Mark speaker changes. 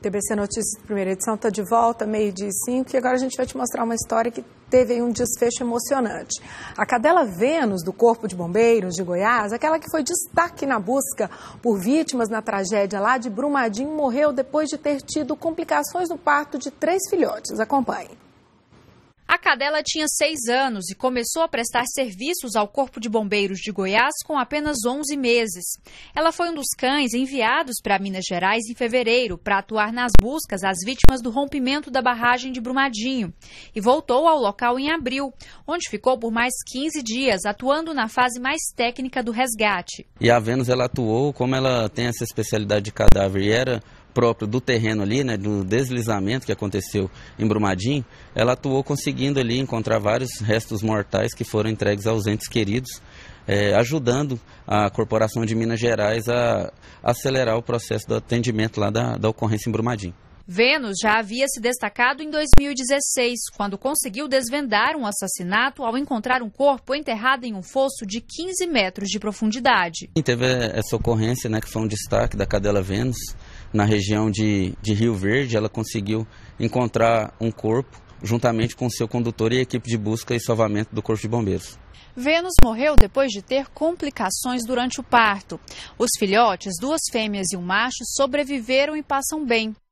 Speaker 1: TBC Notícias, primeira edição, está de volta, meio-dia e cinco, e agora a gente vai te mostrar uma história que teve um desfecho emocionante. A cadela Vênus, do Corpo de Bombeiros de Goiás, aquela que foi destaque na busca por vítimas na tragédia lá de Brumadinho, morreu depois de ter tido complicações no parto de três filhotes. Acompanhe.
Speaker 2: A cadela tinha seis anos e começou a prestar serviços ao Corpo de Bombeiros de Goiás com apenas 11 meses. Ela foi um dos cães enviados para Minas Gerais em fevereiro para atuar nas buscas às vítimas do rompimento da barragem de Brumadinho e voltou ao local em abril, onde ficou por mais 15 dias atuando na fase mais técnica do resgate.
Speaker 3: E a Vênus ela atuou, como ela tem essa especialidade de cadáver e era próprio do terreno ali, né, do deslizamento que aconteceu em Brumadinho, ela atuou conseguindo ali encontrar vários restos mortais que foram entregues aos entes queridos, é, ajudando a Corporação de Minas Gerais a acelerar o processo do atendimento lá da, da ocorrência em Brumadinho.
Speaker 2: Vênus já havia se destacado em 2016, quando conseguiu desvendar um assassinato ao encontrar um corpo enterrado em um fosso de 15 metros de profundidade.
Speaker 3: Teve essa ocorrência, né, que foi um destaque da cadela Vênus, na região de, de Rio Verde, ela conseguiu encontrar um corpo juntamente com seu condutor e equipe de busca e salvamento do Corpo de Bombeiros.
Speaker 2: Vênus morreu depois de ter complicações durante o parto. Os filhotes, duas fêmeas e um macho, sobreviveram e passam bem.